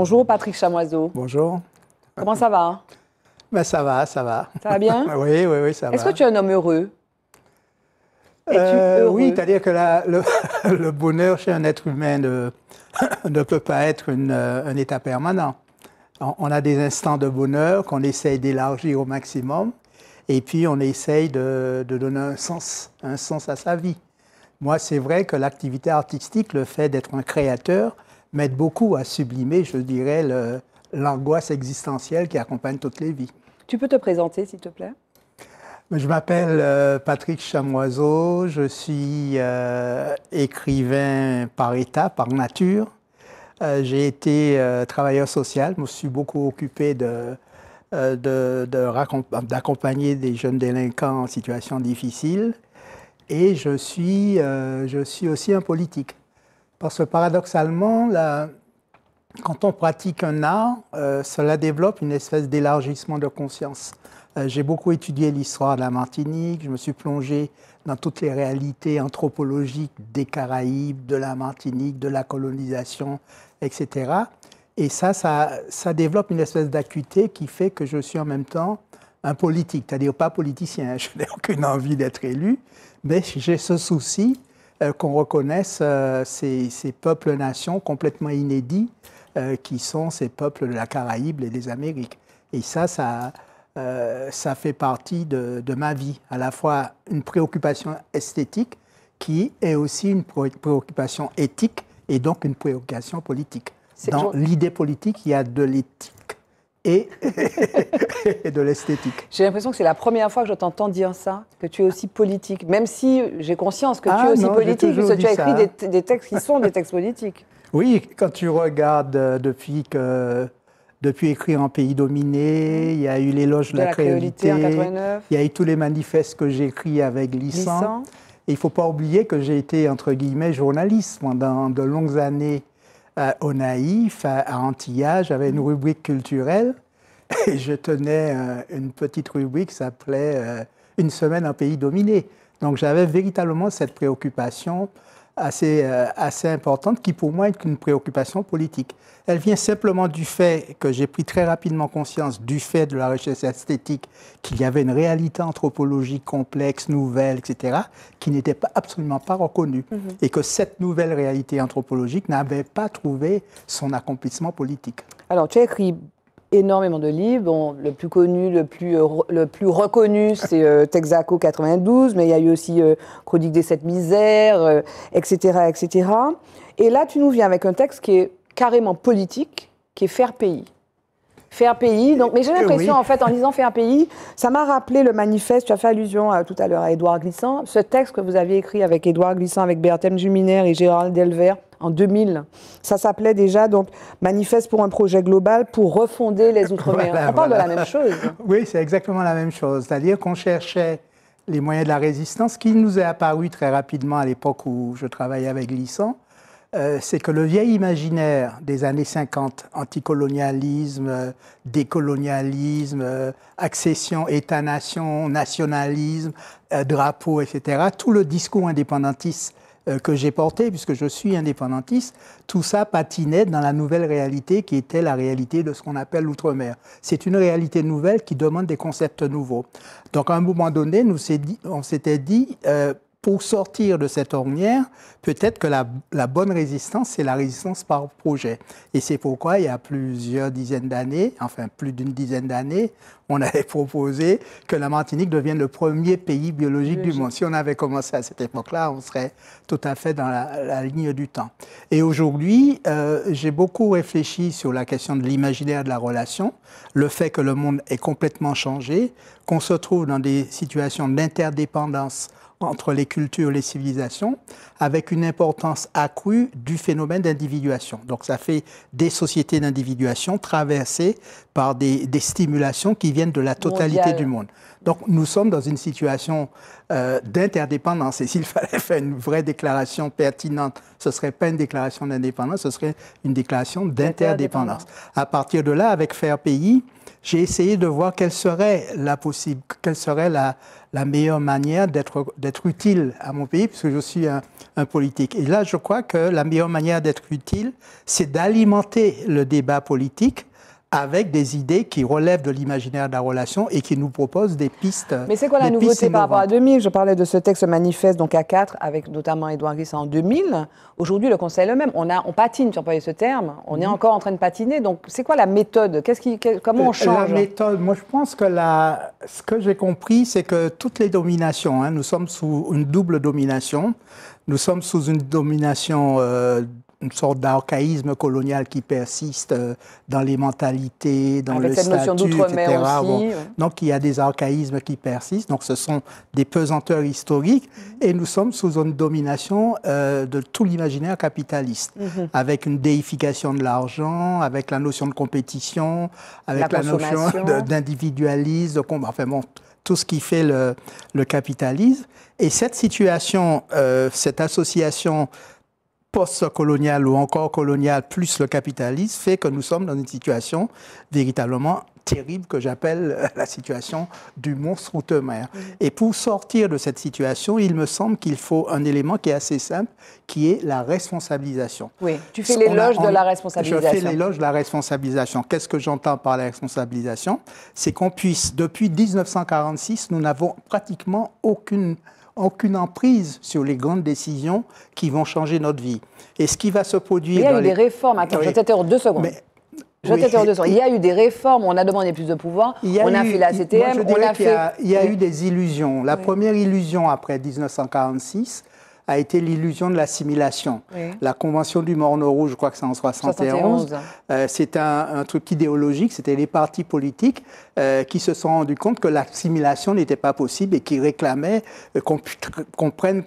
Bonjour Patrick Chamoiseau. Bonjour. Comment ça va ben, Ça va, ça va. Ça va bien Oui, oui, oui, ça va. Est-ce que tu es un homme heureux euh, oui, c'est-à-dire que le, bonheur chez un être humain ne, peut pas être euh, un état permanent. On, a des instants de bonheur qu'on essaye d'élargir au maximum et puis on essaye de, donner un sens à sa vie. Moi, c'est vrai que l'activité artistique, le fait d'être un créateur, m'aide beaucoup à sublimer, je dirais, l'angoisse existentielle qui accompagne toutes les vies. Tu peux te présenter, s'il te plaît Je m'appelle euh, Patrick Chamoiseau, je suis euh, écrivain par état, par nature. Euh, j'ai été travailleur social, je me suis beaucoup occupé de d'accompagner des jeunes délinquants en situation difficile. Et je suis, je suis aussi un politique. Parce que paradoxalement, quand on pratique un art, euh, cela développe une espèce d'élargissement de conscience. Euh, j'ai beaucoup étudié l'histoire de la Martinique, je me suis plongé dans toutes les réalités anthropologiques des Caraïbes, de la Martinique, de la colonisation, etc. Et ça, ça, ça développe une espèce d'acuité qui fait que je suis en même temps un politique, c'est-à-dire pas politicien, je n'ai aucune envie d'être élu, mais j'ai ce souci euh, qu'on reconnaisse euh, ces, peuples-nations complètement inédits euh, qui sont ces peuples de la Caraïbe et des Amériques. Et ça, ça, ça fait partie de, ma vie, à la fois une préoccupation esthétique qui est aussi une préoccupation éthique et donc une préoccupation politique. Dans l'idée politique, il y a de l'éthique et, de l'esthétique. J'ai l'impression que c'est la première fois que je t'entends dire ça, que tu es aussi politique, même si j'ai conscience que tu es ah aussi politique, puisque tu as écrit des, textes qui sont des textes politiques. Oui, quand tu regardes euh, depuis que depuis Écrire en pays dominé, il y a eu l'éloge de, la, créolité, en 89. il y a eu tous les manifestes que j'ai écrits avec Lissan. Et il ne faut pas oublier que j'ai été, entre guillemets, journaliste pendant de longues années au Naïf, à, à j'avais une mm. rubrique culturelle et je tenais euh, une petite rubrique qui s'appelait euh, Une semaine en pays dominé. Donc j'avais véritablement cette préoccupation assez, euh, assez importante qui pour moi est une préoccupation politique. Elle vient simplement du fait que j'ai pris très rapidement conscience du fait de la richesse esthétique, qu'il y avait une réalité anthropologique complexe, nouvelle, etc., qui n'était pas, absolument pas reconnue. Mhm. Et que cette nouvelle réalité anthropologique n'avait pas trouvé son accomplissement politique. Alors tu as écrit énormément de livres. Bon, le plus connu, le plus, euh, le plus reconnu, c'est euh, Texaco 92, mais il y a eu aussi euh, Chronique des Sept Misères, etc., etc. Et là, tu nous viens avec un texte qui est carrément politique, qui est faire pays. Faire pays. Donc, mais j'ai l'impression, en fait, en lisant Faire pays, ça m'a rappelé le manifeste. Tu as fait allusion tout à l'heure à Édouard Glissant. Ce texte que vous aviez écrit avec Édouard Glissant, avec Berthème juminaire et Gérald Delvert, en 2000. Ça s'appelait déjà donc Manifeste pour un projet global pour refonder les Outre-mer. On parle de la même chose. Oui, c'est exactement la même chose. C'est-à-dire qu'on cherchait les moyens de la résistance. Ce qui nous est apparu très rapidement à l'époque où je travaillais avec Glissant, euh, c'est que le vieil imaginaire des années 50, anticolonialisme, décolonialisme, euh, accession, État-nation, nationalisme, euh, drapeau, etc., tout le discours indépendantiste euh, que j'ai porté, puisque je suis indépendantiste, tout ça patinait dans la nouvelle réalité qui était la réalité de ce qu'on appelle l'outre-mer. C'est une réalité nouvelle qui demande des concepts nouveaux. Donc à un moment donné, nous on s'était dit, euh, pour sortir de cette ornière, peut-être que la, la, bonne résistance, c'est la résistance par projet. Et c'est pourquoi, il y a plusieurs dizaines d'années, enfin plus d'une dizaine d'années, on avait proposé que la Martinique devienne le premier pays biologique, du monde. Si on avait commencé à cette époque-là, on serait tout à fait dans la, la ligne du temps. Et aujourd'hui, euh, j'ai beaucoup réfléchi sur la question de l'imaginaire de la relation, le fait que le monde est complètement changé, qu'on se trouve dans des situations d'interdépendance entre les cultures, les civilisations, avec une importance accrue du phénomène d'individuation. Donc ça fait des sociétés d'individuation traversées par des, des, stimulations qui viennent de la totalité du monde. Donc nous sommes dans une situation euh, d'interdépendance. Et s'il fallait faire une vraie déclaration pertinente, ce ne serait pas une déclaration d'indépendance, ce serait une déclaration d'interdépendance. À partir de là, avec Faire Pays, j'ai essayé de voir quelle serait la, possible, quelle serait la, meilleure manière d'être utile à mon pays, puisque je suis un, politique. Et là, je crois que la meilleure manière d'être utile, c'est d'alimenter le débat politique avec des idées qui relèvent de l'imaginaire de la relation et qui nous proposent des pistes. Mais c'est quoi la nouveauté par rapport à 2000 Je parlais de ce texte manifeste donc à 4 avec notamment Edouard Gris en 2000. Aujourd'hui, le Conseil est le même. On, a, on patine, tu employais ce terme. On est mhm. encore en train de patiner. Donc, c'est quoi la méthode qui, Comment on euh, change La méthode, moi je pense que la, ce que j'ai compris, c'est que toutes les dominations, hein, nous sommes sous une double domination. Nous sommes sous une domination euh, une sorte d'archaïsme colonial qui persiste euh, dans les mentalités, dans Avec le cette statut, etc. Donc il y a des archaïsmes qui persistent. Donc ce sont des pesanteurs historiques mhm. et nous sommes sous une domination euh, de tout l'imaginaire capitaliste, mhm. avec une déification de l'argent, avec la notion de compétition, avec la, notion d'individualisme, enfin bon, tout ce qui fait le, le capitalisme. Et cette situation, euh, cette association post-colonial ou encore colonial plus le capitalisme fait que nous sommes dans une situation véritablement terrible que j'appelle euh, la situation du monstre outre-mer. Mm. Et pour sortir de cette situation, il me semble qu'il faut un élément qui est assez simple, qui est la responsabilisation. Oui, tu fais l'éloge de la responsabilisation. Je fais l'éloge de la responsabilisation. Qu'est-ce que j'entends par la responsabilisation C'est qu'on puisse, depuis 1946, nous n'avons pratiquement aucune aucune emprise sur les grandes décisions qui vont changer notre vie. Et ce qui va se produire. Il y a eu des réformes. Hein, Attends, oui. je deux secondes. il y a eu des réformes, on a demandé plus de pouvoir, on a fait la CTM, on a fait... Il y a, il y a eu des illusions. La première illusion après 1946, a été l'illusion de l'assimilation. La Convention du Morne-Rouge, je crois que c'est en 71, euh, un, truc idéologique, c'était les partis politiques euh, qui se sont rendus compte que l'assimilation n'était pas possible et qui réclamaient euh, qu'on prenne,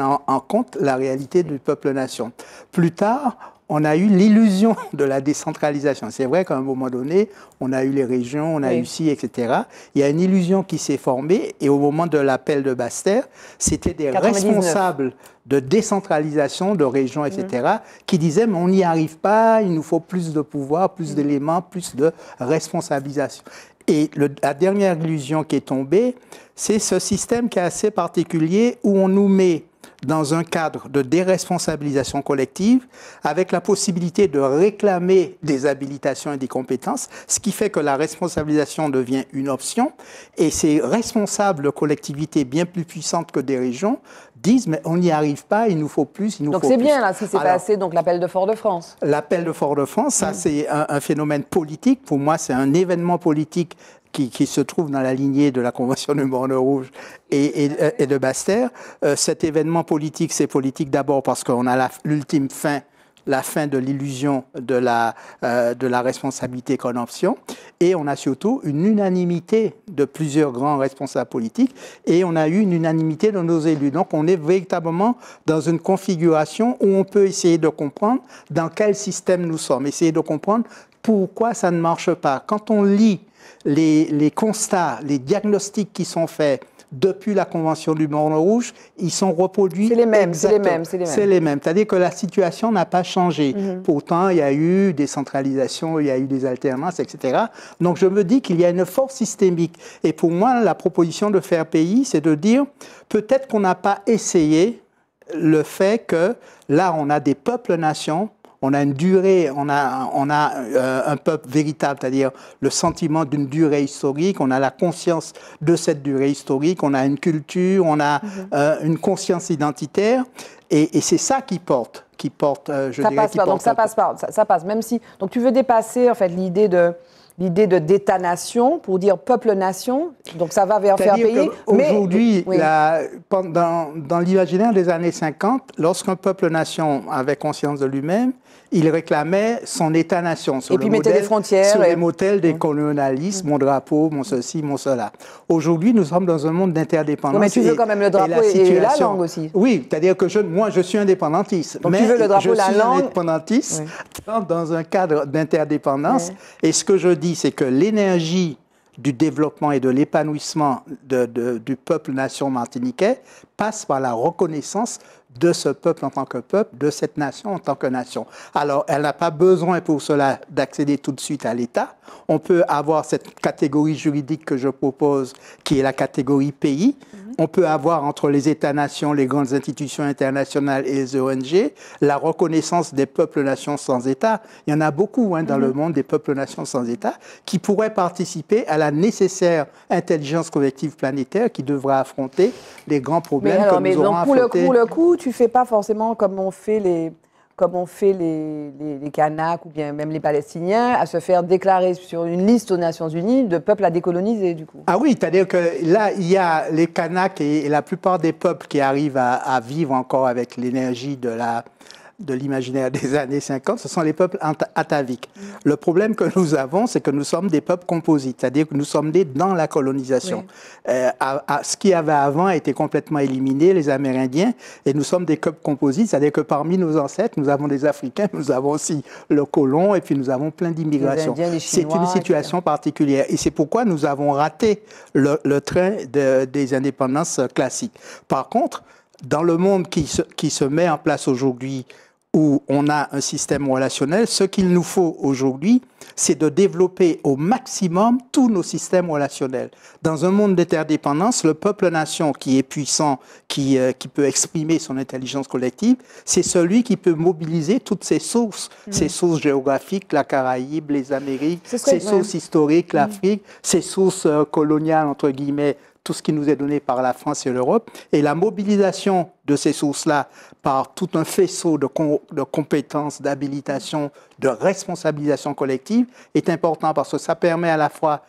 en compte la réalité du peuple-nation. Plus tard, on a eu l'illusion de la décentralisation. C'est vrai qu'à un moment donné, on a eu les régions, on a eu ci, etc. Il y a une illusion qui s'est formée et au moment de l'appel de Bastère, c'était des responsables de décentralisation de régions, etc., mhm. qui disaient, mais on n'y arrive pas, il nous faut plus de pouvoir, plus mhm. d'éléments, plus de responsabilisation. Et la dernière illusion qui est tombée, c'est ce système qui est assez particulier où on nous met dans un cadre de déresponsabilisation collective, avec la possibilité de réclamer des habilitations et des compétences, ce qui fait que la responsabilisation devient une option, et ces responsables de collectivités bien plus puissantes que des régions disent mais on n'y arrive pas, il nous faut plus, il nous faut plus. Donc c'est bien là, si c'est pas assez, donc l'appel de Fort-de-France. L'appel de Fort-de-France, ça mm. c'est un, un, phénomène politique, pour moi c'est un événement politique qui, se trouve dans la lignée de la Convention de Morne-Rouge et, de Bastère. Euh, cet événement politique, c'est politique d'abord parce qu'on a l'ultime fin la fin de l'illusion de, la, responsabilité euh, de la responsabilité option. Et on a surtout une unanimité de plusieurs grands responsables politiques et on a eu une unanimité de nos élus. Donc on est véritablement dans une configuration où on peut essayer de comprendre dans quel système nous sommes, essayer de comprendre pourquoi ça ne marche pas. Quand on lit les, constats, les diagnostics qui sont faits, depuis la Convention du Morne Rouge, ils sont reproduits. C'est les mêmes, c'est les mêmes. C'est les mêmes. C'est-à-dire que la situation n'a pas changé. Mhm. Pourtant, il y a eu des centralisations, il y a eu des alternances, etc. Donc je me dis qu'il y a une force systémique. Et pour moi, la proposition de faire pays, c'est de dire peut-être qu'on n'a pas essayé le fait que là, on a des peuples-nations on a une durée, on a, on a euh, un peuple véritable, c'est-à-dire le sentiment d'une durée historique, on a la conscience de cette durée historique, on a une culture, on a mhm. euh, une conscience identitaire, et, c'est ça qui porte, qui porte, euh, je dirais, passe pas, porte ça passe pas, ça, passe, même si, donc tu veux dépasser en fait l'idée de l'idée de nation pour dire peuple-nation. Donc ça va vers faire payer. Aujourd'hui, dans, dans l'imaginaire des années 50, lorsqu'un peuple-nation avait conscience de lui-même, il réclamait son État-nation et puis le modèle, des frontières sur les motels des mm. colonialistes, mon mm. drapeau, mon ceci, mon cela. Aujourd'hui, nous sommes dans un monde d'interdépendance. Mais tu veux quand même le drapeau et la, langue aussi. Oui, c'est-à-dire que je, moi, je suis indépendantiste. mais le drapeau, je suis indépendantiste dans un cadre d'interdépendance. Et ce que je dis, c'est que l'énergie du développement et de l'épanouissement du peuple-nation martiniquais passe par la reconnaissance de ce peuple en tant que peuple, de cette nation en tant que nation. Alors, elle n'a pas besoin pour cela d'accéder tout de suite à l'État. On peut avoir cette catégorie juridique que je propose, qui est la catégorie pays, on peut avoir entre les États-nations, les grandes institutions internationales et les ONG la reconnaissance des peuples-nations sans État. Il y en a beaucoup hein, dans le mhm. monde des peuples-nations sans État qui pourraient participer à la nécessaire intelligence collective planétaire qui devrait affronter les grands problèmes mais alors, que mais pour Le coup, le coup, tu fais pas forcément comme on fait les comme ont fait les, les, Kanaks ou bien même les Palestiniens, à se faire déclarer sur une liste aux Nations Unies de peuples à décoloniser, du coup. Ah oui, c'est-à-dire que là, il y a les Kanaks et, la plupart des peuples qui arrivent à vivre encore avec l'énergie de la, de l'imaginaire des années 50, ce sont les peuples ataviques. Le problème que nous avons, c'est que nous sommes des peuples composites, c'est-à-dire que nous sommes nés dans la colonisation. Euh, à, ce qui avait avant a été complètement éliminé, les Amérindiens, et nous sommes des peuples composites, c'est-à-dire que parmi nos ancêtres, nous avons des Africains, nous avons aussi le colon, et puis nous avons plein d'immigration. C'est une situation particulière, et c'est pourquoi nous avons raté le, train des indépendances classiques. Par contre, dans le monde qui se met en place aujourd'hui, où on a un système relationnel, ce qu'il nous faut aujourd'hui, c'est de développer au maximum tous nos systèmes relationnels. Dans un monde d'interdépendance, le peuple-nation qui est puissant, qui, euh, qui peut exprimer son intelligence collective, c'est celui qui peut mobiliser toutes ses sources, ses mm. sources géographiques, la Caraïbe, les Amériques, ses sources historiques, mm. l'Afrique, ses sources euh, coloniales, entre guillemets, tout ce qui nous est donné par la France et l'Europe, et la mobilisation de ces sources-là par tout un faisceau de, de compétences, d'habilitation, de responsabilisation collective est important parce que ça permet à la fois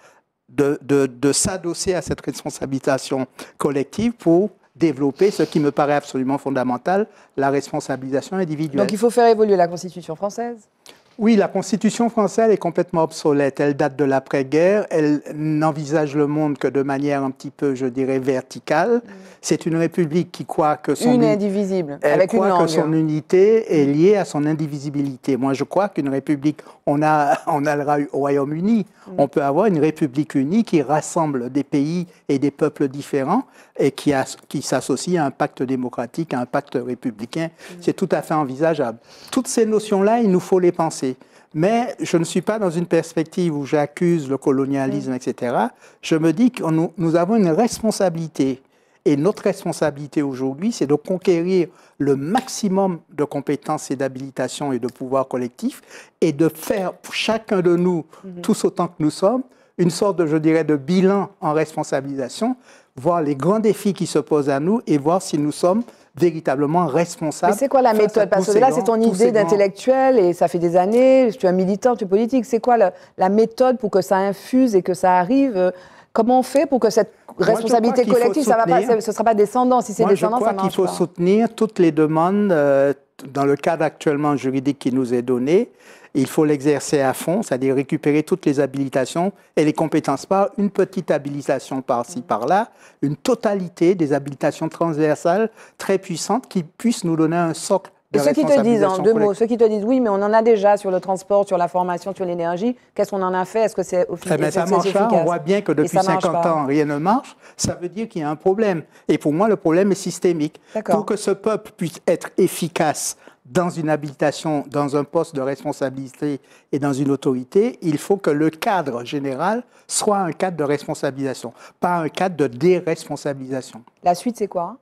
de, de s'adosser à cette responsabilisation collective pour développer ce qui me paraît absolument fondamental, la responsabilisation individuelle. Donc il faut faire évoluer la Constitution française oui, la Constitution française est complètement obsolète. Elle date de l'après-guerre. Elle n'envisage le monde que de manière un petit peu, je dirais, verticale. Mm. C'est une république qui croit que son indivisible. Elle son unité est liée à son indivisibilité. Moi, je crois qu'une république, on a, on a le Royaume-Uni. Mm. On peut avoir une république unie qui rassemble des pays et des peuples différents et qui, qui s'associe à un pacte démocratique, à un pacte républicain. C'est tout à fait envisageable. Toutes ces notions-là, il nous faut les penser. Mais je ne suis pas dans une perspective où j'accuse le colonialisme, mm. etc. Je me dis que nous, avons une responsabilité. Et notre responsabilité aujourd'hui, c'est de conquérir le maximum de compétences et d'habilitations et de pouvoirs collectifs et de faire chacun de nous, mm-hmm. tous autant que nous sommes, une sorte, de, je dirais, de bilan en responsabilisation voir les grands défis qui se posent à nous et voir si nous sommes véritablement responsables. Mais c'est quoi la méthode Parce que là, c'est ton idée d'intellectuel et ça fait des années, tu es un militant, tu es politique. C'est quoi la, méthode pour que ça infuse et que ça arrive Comment on fait pour que cette responsabilité collective, ça ne sera pas descendant Si c'est descendant, ça marche pas. Je crois qu'il faut soutenir toutes les demandes, euh, dans le cadre actuellement juridique qui nous est donné, il faut l'exercer à fond, c'est-à-dire récupérer toutes les habilitations et les compétences, par une petite habilitation par-ci, par-là, une totalité des habilitations transversales très puissantes qui puissent nous donner un socle et ceux qui te disent, en hein, deux mots, ceux qui te disent oui, mais on en a déjà sur le transport, sur la formation, sur l'énergie, qu'est-ce qu'on en a fait Est-ce que c'est hein. efficace Mais ça marche pas, on voit bien que depuis 50 ans, rien ne marche, ça veut dire qu'il y a un problème. Et pour moi, le problème est systémique. Pour que ce peuple puisse être efficace dans une habilitation, dans un poste de responsabilité et dans une autorité, il faut que le cadre général soit un cadre de responsabilisation, pas un cadre de déresponsabilisation. La suite, c'est quoi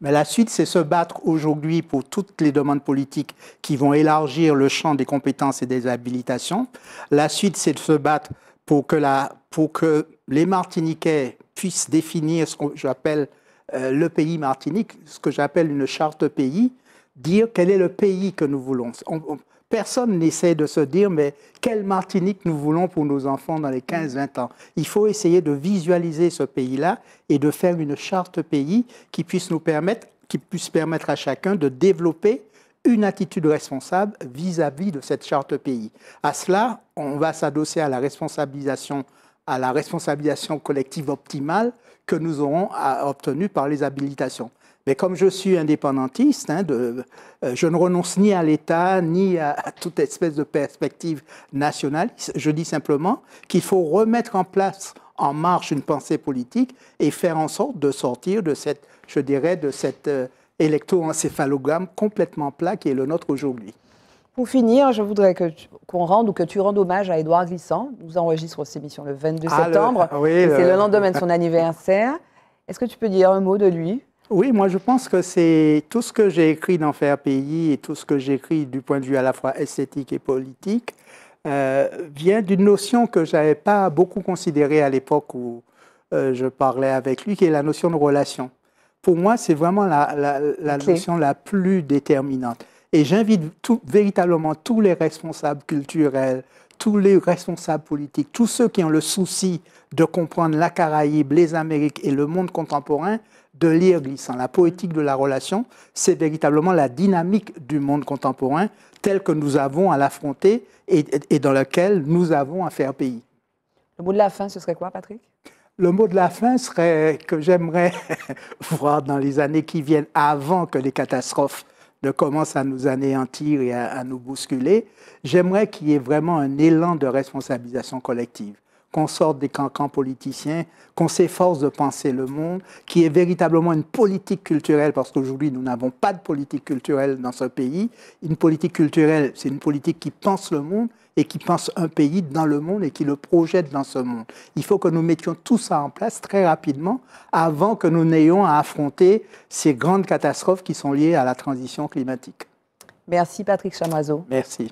mais la suite, c'est se battre aujourd'hui pour toutes les demandes politiques qui vont élargir le champ des compétences et des habilitations. La suite, c'est de se battre pour que, la, pour que les Martiniquais puissent définir ce que j'appelle euh, le pays Martinique, ce que j'appelle une charte pays, dire quel est le pays que nous voulons. Personne n'essaie de se dire, mais quelle Martinique nous voulons pour nos enfants dans les 15-20 ans. Il faut essayer de visualiser ce pays-là et de faire une charte pays qui puisse nous permettre, qui puisse permettre à chacun de développer une attitude responsable vis-à-vis de cette charte pays. À cela, on va s'adosser à la responsabilisation à la responsabilisation collective optimale que nous aurons obtenue par les habilitations. Mais comme je suis indépendantiste, hein, de, euh, je ne renonce ni à l'État, ni à, toute espèce de perspective nationaliste. Je dis simplement qu'il faut remettre en place, en marche, une pensée politique et faire en sorte de sortir de cette, je dirais, de cet euh, électroencéphalogramme complètement plat qui est le nôtre aujourd'hui. Pour finir, je voudrais que qu'on rende ou que tu rendes hommage à Édouard Glissant. Nous enregistrons cette émission le 22 ah, septembre. Ah c'est le lendemain de son anniversaire. Est-ce que tu peux dire un mot de lui oui, moi je pense que c'est tout ce que j'ai écrit dans Faire Pays et tout ce que j'écris du point de vue à la fois esthétique et politique euh, vient d'une notion que je n'avais pas beaucoup considérée à l'époque où euh, je parlais avec lui, qui est la notion de relation. Pour moi, c'est vraiment la, notion la plus déterminante. Et j'invite véritablement tous les responsables culturels, tous les responsables politiques, tous ceux qui ont le souci de comprendre la Caraïbe, les Amériques et le monde contemporain, de lire glissant, hein, la poétique de la relation, c'est véritablement la dynamique du monde contemporain tel que nous avons à l'affronter et, dans lequel nous avons à faire pays. Le mot de la fin, ce serait quoi, Patrick Le mot de la fin serait que j'aimerais voir dans les années qui viennent, avant que les catastrophes ne commencent à nous anéantir et à nous bousculer, j'aimerais qu'il y ait vraiment un élan de responsabilisation collective qu'on sorte des cancans politiciens, qu'on s'efforce de penser le monde, qui est véritablement une politique culturelle, parce qu'aujourd'hui nous n'avons pas de politique culturelle dans ce pays. Une politique culturelle, c'est une politique qui pense le monde et qui pense un pays dans le monde et qui le projette dans ce monde. Il faut que nous mettions tout ça en place très rapidement avant que nous n'ayons à affronter ces grandes catastrophes qui sont liées à la transition climatique. Merci Patrick Chamazo. Merci.